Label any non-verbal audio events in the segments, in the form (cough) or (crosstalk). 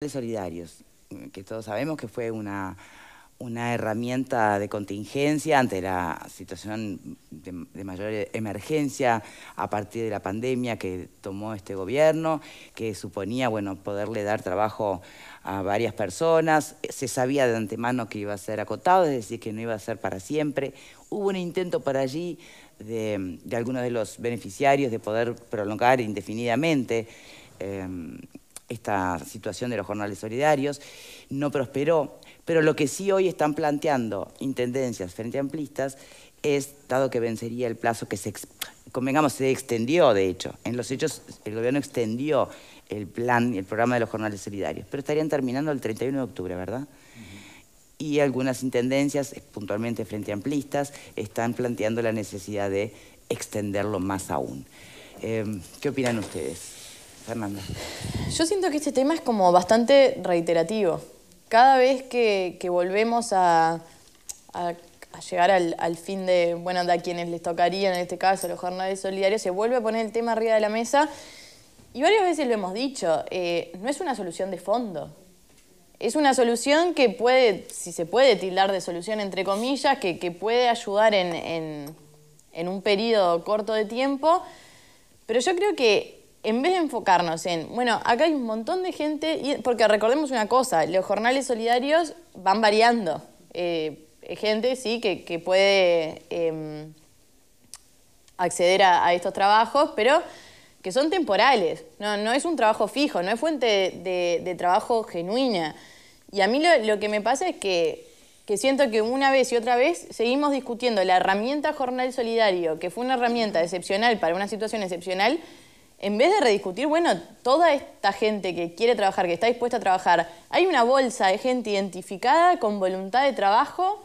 ...de solidarios, mm, que todos sabemos que fue una, una herramienta de contingencia ante la situación de, mayor emergencia a partir de la pandemia que tomó este gobierno, que suponía bueno, poderle dar trabajo a varias personas. Se sabía de antemano que iba a ser acotado, es decir, que no iba a ser para siempre. Hubo un intento por allí de, algunos de los beneficiarios de poder prolongar indefinidamente. Em, esta situación de los jornales solidarios, no prosperó, pero lo que sí hoy están planteando intendencias frente a amplistas es, dado que vencería el plazo que se, convengamos, se extendió, de hecho, en los hechos el gobierno extendió el plan, y el programa de los jornales solidarios, pero estarían terminando el 31 de octubre, ¿verdad? Y algunas intendencias, puntualmente frente a amplistas, están planteando la necesidad de extenderlo más aún. Eh, ¿Qué opinan ustedes? Yo siento que este tema es como bastante reiterativo. Cada vez que, volvemos a, llegar al, fin de, bueno, a quienes les tocaría, en este caso, los jornales solidarios, se vuelve a poner el tema arriba de la mesa. Y varias veces lo hemos dicho, eh, no es una solución de fondo. Es una solución que puede, si se puede tildar de solución entre comillas, que, puede ayudar en un periodo corto de tiempo, pero yo creo que en vez de enfocarnos en, bueno, acá hay un montón de gente, y, porque recordemos una cosa, los jornales solidarios van variando. Eh, gente, sí, que, puede em, acceder a, estos trabajos, pero que son temporales, no, es un trabajo fijo, no es fuente de, trabajo genuina. Y a mí lo, que me pasa es que, que, siento que una vez y otra vez seguimos discutiendo la herramienta Jornal Solidario, que fue una herramienta excepcional para una situación excepcional, en vez de rediscutir, bueno, toda esta gente que quiere trabajar, que está dispuesta a trabajar, hay una bolsa de gente identificada con voluntad de trabajo,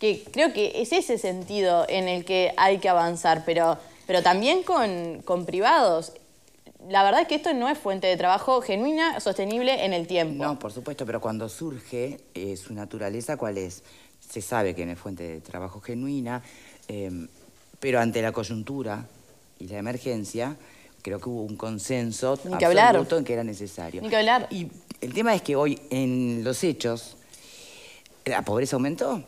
que creo que es ese sentido en el que hay que avanzar, pero, pero también con, privados. La verdad es que esto no es fuente de trabajo genuina, sostenible en el tiempo. No, por supuesto, pero cuando surge, eh, su naturaleza, ¿cuál es? Se sabe que no es fuente de trabajo genuina, eh, pero ante la coyuntura y la emergencia, creo que hubo un consenso que absoluto en que era necesario. Ni que hablar. Y el tema es que hoy, en los hechos, la pobreza aumentó.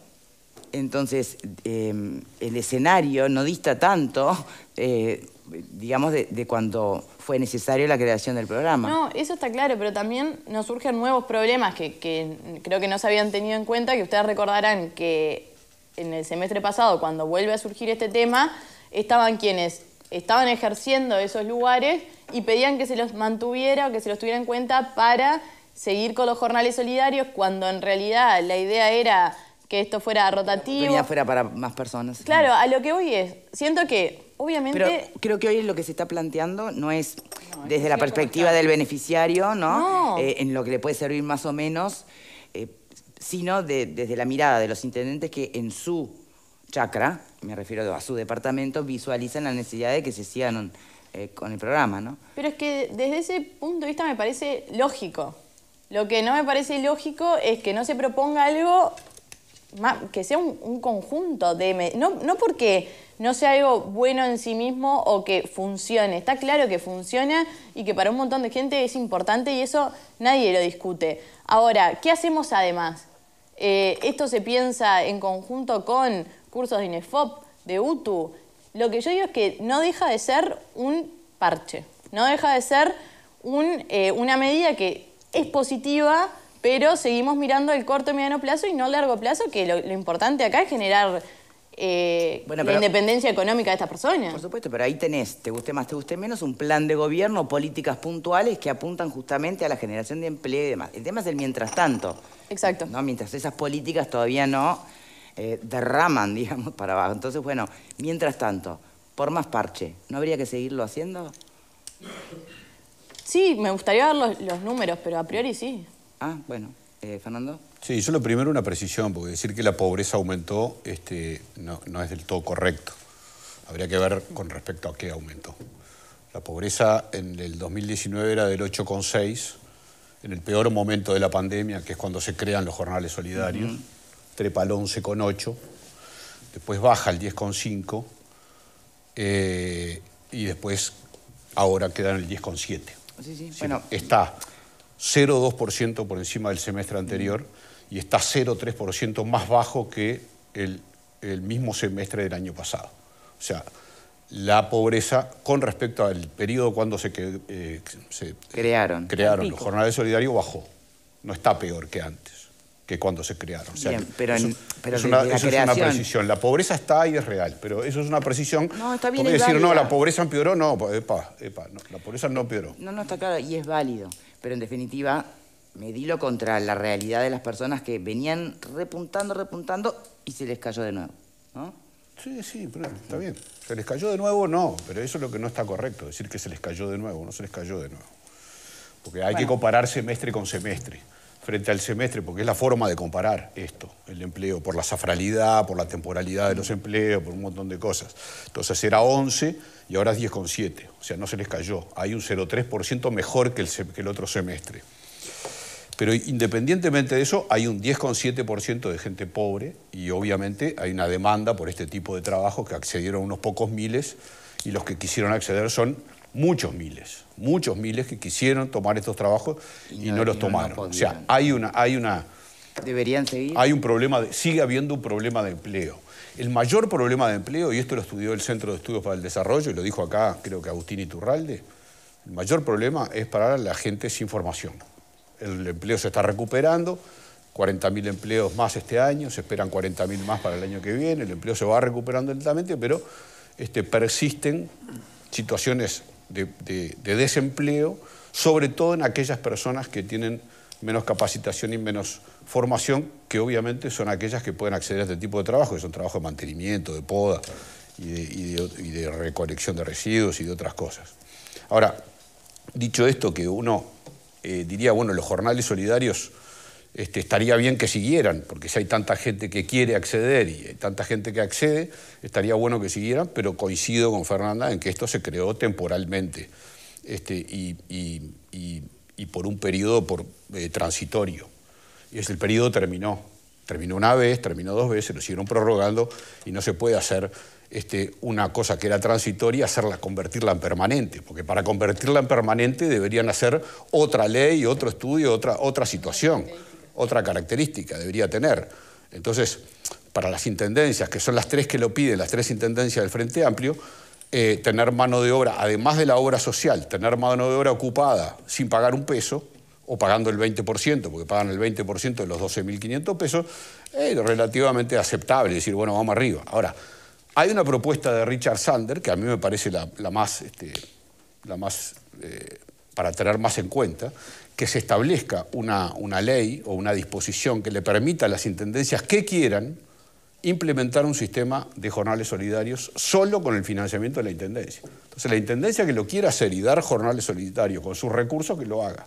Entonces, eh, el escenario no dista tanto, eh, digamos, de, cuando fue necesario la creación del programa. No, eso está claro, pero también nos surgen nuevos problemas que, que creo que no se habían tenido en cuenta, que ustedes recordarán que en el semestre pasado, cuando vuelve a surgir este tema, estaban quienes estaban ejerciendo esos lugares y pedían que se los mantuviera o que se los tuviera en cuenta para seguir con los jornales solidarios cuando en realidad la idea era que esto fuera rotativo. La fuera para más personas. Claro, a lo que hoy es, siento que obviamente... Pero creo que hoy lo que se está planteando no es desde la perspectiva del beneficiario, ¿no? Eh, en lo que le puede servir más o menos, eh, sino desde la mirada de los intendentes que en su chacra, me refiero a su departamento, visualizan la necesidad de que se sigan eh, con el programa, ¿no? Pero es que desde ese punto de vista me parece lógico. Lo que no me parece lógico es que no se proponga algo que sea un, conjunto de... No, no porque no sea algo bueno en sí mismo o que funcione. Está claro que funciona y que para un montón de gente es importante y eso nadie lo discute. Ahora, ¿qué hacemos además? Eh, esto se piensa en conjunto con cursos de INEFOP, de UTU. Lo que yo digo es que no deja de ser un parche, no deja de ser eh, una medida que es positiva, pero seguimos mirando el corto y mediano plazo y no el largo plazo, que lo, importante acá es generar eh, la independencia económica de estas personas. Por supuesto, pero ahí tenés, te guste más, te guste menos, un plan de gobierno, políticas puntuales que apuntan justamente a la generación de empleo y demás. El tema es el mientras tanto. Exacto. ¿no? Mientras esas políticas todavía no eh, derraman, (laughs) digamos, para abajo. Entonces, bueno, mientras tanto, por más parche, ¿no habría que seguirlo haciendo? Sí, me gustaría ver los, números, pero a priori sí. Ah, bueno. Eh, Fernando. Sí, yo lo primero una precisión, porque decir que la pobreza aumentó este, no, es del todo correcto. Habría que ver con respecto a qué aumentó. La pobreza en el 2019 era del 8,6, en el peor momento de la pandemia, que es cuando se crean los jornales solidarios trepa al 11,8, después baja al 10,5 eh, y después ahora queda en el 10,7. Bueno. Está 0,2% por encima del semestre anterior y está 0,3% más bajo que el, el mismo semestre del año pasado. O sea, la pobreza con respecto al periodo cuando se, eh, se crearon, crearon los jornales solidarios bajó. No está peor que antes que cuando se crearon. pero, eso, es, una, precisión. La pobreza está y es real, pero eso es una precisión. No, está bien. decir, no, la pobreza empeoró, no, pues, epa, epa, no, la pobreza no empeoró. No, no, está claro, y es válido. Pero en definitiva, medilo contra la realidad de las personas que venían repuntando, repuntando y se les cayó de nuevo. ¿no? Sí, sí, pero está bien. ¿Se les cayó de nuevo? No, pero eso es lo que no está correcto, decir que se les cayó de nuevo, no se les cayó de nuevo. Porque hay que comparar semestre con semestre frente al semestre, porque es la forma de comparar esto, el empleo, por la safralidad, por la temporalidad de los empleos, por un montón de cosas. Entonces era 11 y ahora es 10,7, o sea, no se les cayó. Hay un 0,3% mejor que el, que el otro semestre. Pero independientemente de eso, hay un 10,7% de gente pobre y obviamente hay una demanda por este tipo de trabajo que accedieron unos pocos miles y los que quisieron acceder son muchos miles, muchos miles que quisieron tomar estos trabajos y, no, los tomaron. o sea, hay una, hay una... Deberían seguir. Hay un problema, sigue habiendo un problema de empleo. El mayor problema de empleo, y esto lo estudió el Centro de Estudios para el Desarrollo, y lo dijo acá creo que Agustín Iturralde, el mayor problema es para la gente sin formación. El empleo se está recuperando, 40.000 empleos más este año, se esperan 40.000 más para el año que viene, el empleo se va recuperando lentamente, pero este, persisten situaciones de, desempleo, sobre todo en aquellas personas que tienen menos capacitación y menos formación, que obviamente son aquellas que pueden acceder a este tipo de trabajo, que son trabajos de mantenimiento, de poda y de, recolección de residuos y de otras cosas. Ahora, dicho esto, que uno eh, diría, bueno, los jornales solidarios este, estaría bien que siguieran, porque si hay tanta gente que quiere acceder y hay tanta gente que accede, estaría bueno que siguieran, pero coincido con Fernanda en que esto se creó temporalmente este, y, por un periodo por, eh, transitorio. Y ese periodo terminó. Terminó una vez, terminó dos veces, lo siguieron prorrogando y no se puede hacer este, una cosa que era transitoria, hacerla, convertirla en permanente, porque para convertirla en permanente deberían hacer otra ley, otro estudio, otra, otra situación otra característica, debería tener. Entonces, para las intendencias, que son las tres que lo piden, las tres intendencias del Frente Amplio, eh, tener mano de obra, además de la obra social, tener mano de obra ocupada sin pagar un peso, o pagando el 20%, porque pagan el 20% de los 12.500 pesos, es relativamente aceptable, decir, bueno, vamos arriba. Ahora, hay una propuesta de Richard Sander, que a mí me parece la, más, la más este, eh, para tener más en cuenta, que se establezca una, ley o una disposición que le permita a las intendencias que quieran implementar un sistema de jornales solidarios solo con el financiamiento de la Intendencia. Entonces la Intendencia que lo quiera hacer y dar jornales solidarios con sus recursos, que lo haga.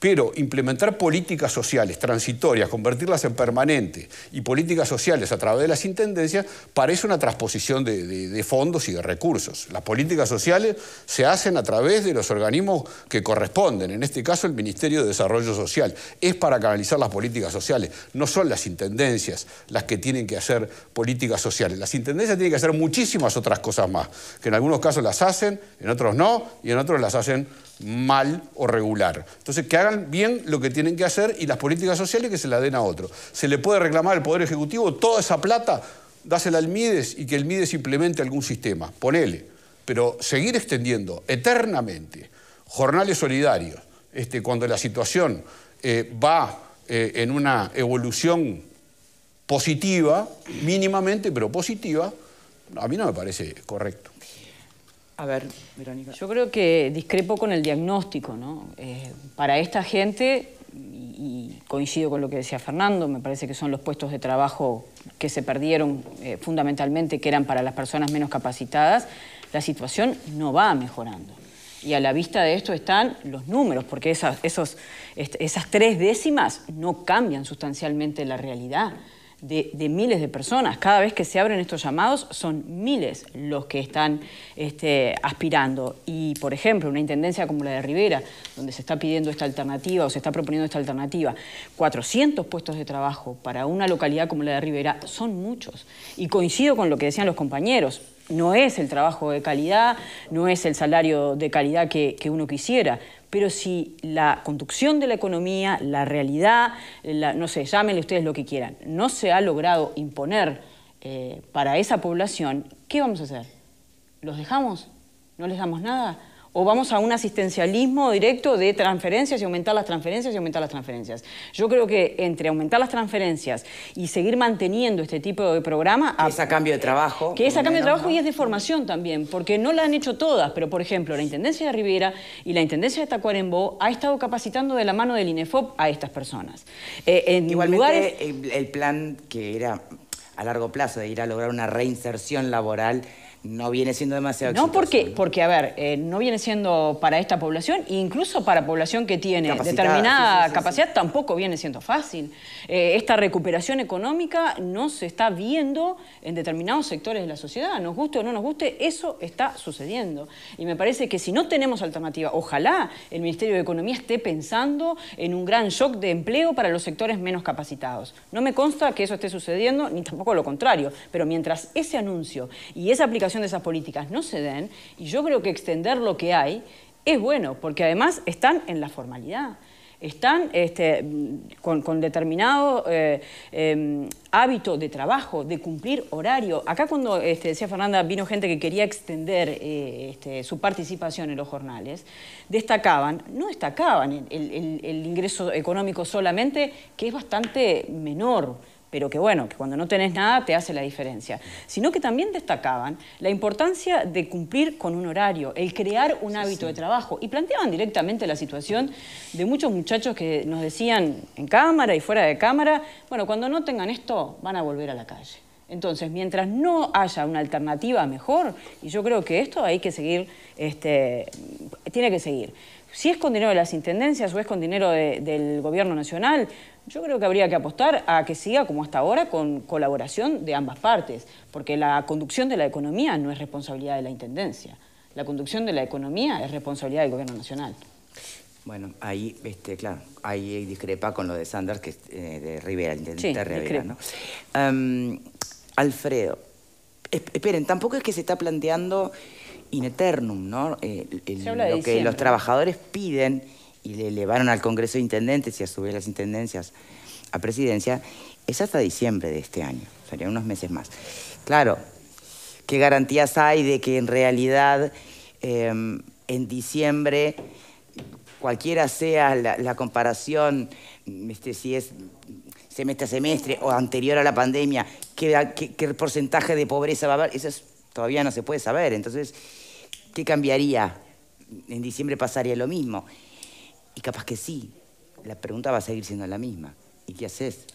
Pero implementar políticas sociales transitorias, convertirlas en permanentes y políticas sociales a través de las intendencias parece una transposición de, fondos y de recursos. Las políticas sociales se hacen a través de los organismos que corresponden, en este caso el Ministerio de Desarrollo Social. Es para canalizar las políticas sociales, no son las intendencias las que tienen que hacer políticas sociales. Las intendencias tienen que hacer muchísimas otras cosas más, que en algunos casos las hacen, en otros no, y en otros las hacen mal o regular. Entonces, que hagan bien lo que tienen que hacer y las políticas sociales que se la den a otro. Se le puede reclamar al Poder Ejecutivo toda esa plata, dásela al Mides y que el Mides implemente algún sistema, ponele. Pero seguir extendiendo eternamente jornales solidarios, este, cuando la situación eh, va eh, en una evolución positiva, mínimamente, pero positiva, a mí no me parece correcto. A ver, Verónica. Yo creo que discrepo con el diagnóstico, ¿no? Eh, para esta gente, y coincido con lo que decía Fernando, me parece que son los puestos de trabajo que se perdieron eh, fundamentalmente, que eran para las personas menos capacitadas, la situación no va mejorando. Y a la vista de esto están los números, porque esos, esas tres décimas no cambian sustancialmente la realidad de, miles de personas. Cada vez que se abren estos llamados son miles los que están este, aspirando. Y, por ejemplo, una intendencia como la de Rivera, donde se está pidiendo esta alternativa o se está proponiendo esta alternativa, 400 puestos de trabajo para una localidad como la de Rivera son muchos. Y coincido con lo que decían los compañeros no es el trabajo de calidad, no es el salario de calidad que uno quisiera, pero si la conducción de la economía, la realidad, no sé, llámenle ustedes lo que quieran, no se ha logrado imponer eh, para esa población, ¿qué vamos a hacer? ¿Los dejamos? ¿No les damos nada? o vamos a un asistencialismo directo de transferencias y aumentar las transferencias y aumentar las transferencias. Yo creo que entre aumentar las transferencias y seguir manteniendo este tipo de programa... Que es a cambio de trabajo. Que es a cambio de trabajo y es de formación también, porque no la han hecho todas, pero por ejemplo la Intendencia de Rivera y la Intendencia de Tacuarembó ha estado capacitando de la mano del INEFOP a estas personas. Eh, en Igualmente, el plan que era a largo plazo de ir a lograr una reinserción laboral no viene siendo demasiado no porque ¿no? porque a ver eh, no viene siendo para esta población incluso para población que tiene determinada capacidad tampoco viene siendo fácil eh, esta recuperación económica no se está viendo en determinados sectores de la sociedad nos guste o no nos guste eso está sucediendo y me parece que si no tenemos alternativa ojalá el ministerio de economía esté pensando en un gran shock de empleo para los sectores menos capacitados no me consta que eso esté sucediendo ni tampoco lo contrario pero mientras ese anuncio y esa aplicación de esas políticas no se den, y yo creo que extender lo que hay es bueno, porque además están en la formalidad están este, mm, con, determinado eh, em, hábito de trabajo, de cumplir horario. Acá cuando este, decía Fernanda, vino gente que quería extender eh, este, su participación en los jornales, destacaban, no destacaban el ingreso económico solamente, que es bastante menor pero que bueno, que cuando no tenés nada te hace la diferencia, sino que también destacaban la importancia de cumplir con un horario, el crear un hábito de trabajo, y planteaban directamente la situación de muchos muchachos que nos decían en cámara y fuera de cámara, bueno, cuando no tengan esto van a volver a la calle. Entonces, mientras no haya una alternativa mejor, y yo creo que esto hay que seguir, este, tiene que seguir. Si es con dinero de las intendencias o es con dinero del gobierno nacional, yo creo que habría que apostar a que siga como hasta ahora con colaboración de ambas partes, porque la conducción de la economía no es responsabilidad de la intendencia. La conducción de la economía es responsabilidad del gobierno nacional. Bueno, ahí, este, claro, ahí discrepa con lo de Sanders, que eh, de Rivera, intendente Rivera, ¿no? Alfredo, esperen, tampoco es que se está planteando in eternum, ¿no? Eh, lo que los trabajadores piden y le elevaron al Congreso de Intendentes y a su vez las intendencias a presidencia, es hasta diciembre de este año, serían unos meses más. Claro, ¿qué garantías hay de que en realidad em, en diciembre, cualquiera sea la, comparación, este, si es semestre a semestre o anterior a la pandemia, qué, porcentaje de pobreza va a haber? Eso todavía no se puede saber. Entonces, ¿Qué cambiaría? En diciembre pasaría lo mismo. Y capaz que sí, la pregunta va a seguir siendo la misma. ¿Y qué haces?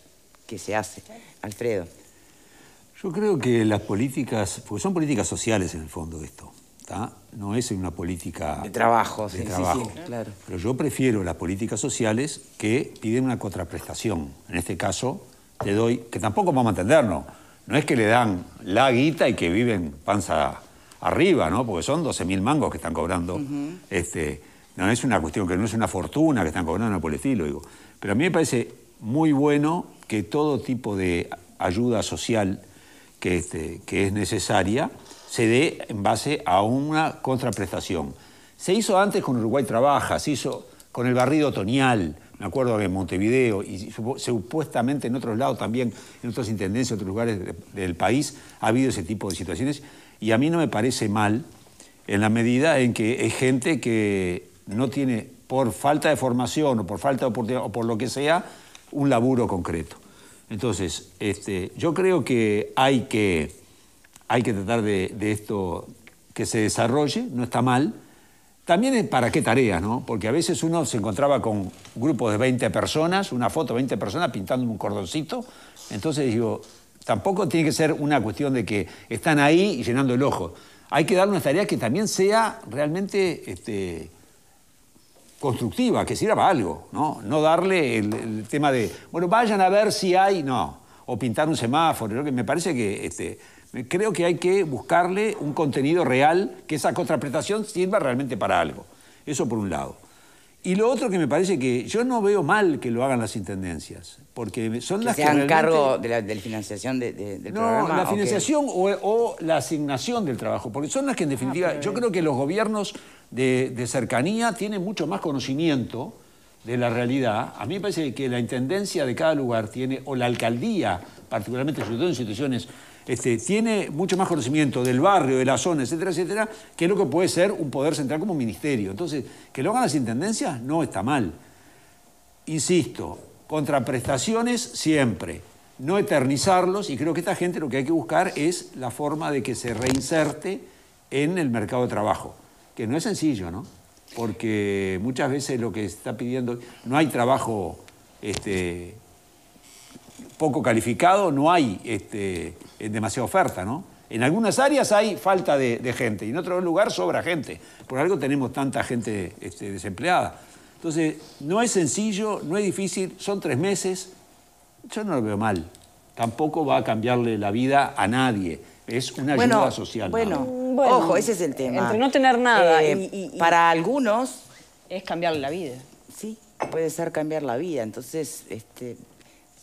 ¿Qué se hace? Alfredo. Yo creo que las políticas, porque son políticas sociales en el fondo esto, no es una política de trabajo, de trabajo. claro. Pero yo prefiero las políticas sociales que piden una contraprestación. En este caso, te doy, que tampoco vamos a entendernos, no es que le dan la guita y que viven panza arriba, ¿no? Porque son 12.000 mangos que están cobrando. este, no es una cuestión que no es una fortuna que están cobrando por el estilo, digo. Pero a mí me parece muy bueno que todo tipo de ayuda social que, este, que es necesaria se dé en base a una contraprestación. Se hizo antes con Uruguay Trabaja, se hizo con el barrido otoñal, me acuerdo que en Montevideo y supuestamente en otros lados también, en otras intendencias, en otros lugares del país, ha habido ese tipo de situaciones y a mí no me parece mal en la medida en que es gente que no tiene, por falta de formación o por falta de oportunidad o por lo que sea, un laburo concreto. Entonces, este, yo creo que hay que, hay que tratar de, esto que se desarrolle, no está mal. También para qué tareas, ¿no? Porque a veces uno se encontraba con grupos de 20 personas, una foto de 20 personas pintando un cordoncito. Entonces digo, Tampoco tiene que ser una cuestión de que están ahí llenando el ojo. Hay que dar una tarea que también sea realmente este, constructiva, que sirva para algo, ¿no? No darle el, tema de, bueno, vayan a ver si hay, no, o pintar un semáforo, que me parece que este, creo que hay que buscarle un contenido real que esa contraprestación sirva realmente para algo. Eso por un lado. Y lo otro que me parece que yo no veo mal que lo hagan las intendencias, porque son las que. Sean cargo de la financiación del No, la financiación o, la asignación del trabajo, porque son las que, en definitiva, ah, yo creo que los gobiernos de, cercanía tienen mucho más conocimiento de la realidad, a mí me parece que la intendencia de cada lugar tiene, o la alcaldía, particularmente, sobre todo en situaciones, este, tiene mucho más conocimiento del barrio, de la zona, etcétera, etcétera, que lo que puede ser un poder central como ministerio. Entonces, que lo hagan las intendencias no está mal. Insisto, contraprestaciones siempre, no eternizarlos, y creo que esta gente lo que hay que buscar es la forma de que se reinserte en el mercado de trabajo, que no es sencillo, ¿no? porque muchas veces lo que se está pidiendo, no hay trabajo este, poco calificado, no hay este, eh, demasiada oferta, ¿no? En algunas áreas hay falta de, gente y en otro lugar sobra gente. Por algo tenemos tanta gente este, desempleada. Entonces, no es sencillo, no es difícil, son tres meses. Yo no lo veo mal. Tampoco va a cambiarle la vida a nadie. Es una ayuda social. Ojo, ese es el tema. Entre no tener nada eh, y, Para algunos... Es cambiar la vida. Sí, puede ser cambiar la vida. Entonces, este,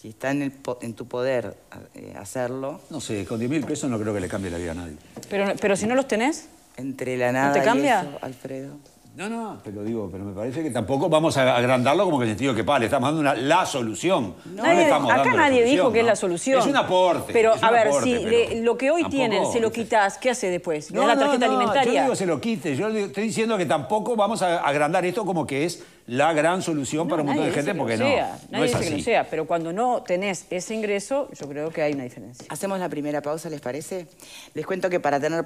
si está en, tu poder eh, hacerlo... No sé, con 10 mil pesos no creo que le cambie la vida a nadie. Pero, pero si no los tenés... Entre la nada te cambia? Alfredo. No, no, pero digo, pero me parece que tampoco vamos a agrandarlo como que en el sentido que, pa, le estamos dando la solución. No, nadie, acá nadie dijo que es la solución. Es un aporte. Pero, a ver, si lo que hoy tienen se lo quitas, ¿qué hace después? No, la tarjeta alimentaria? Yo digo se lo quite. Yo estoy diciendo que tampoco vamos a agrandar esto como que es la gran solución para un montón de gente, porque no. Sea. Nadie dice que lo sea, pero cuando no tenés ese ingreso, yo creo que hay una diferencia. Hacemos la primera pausa, ¿les parece? Les cuento que para tener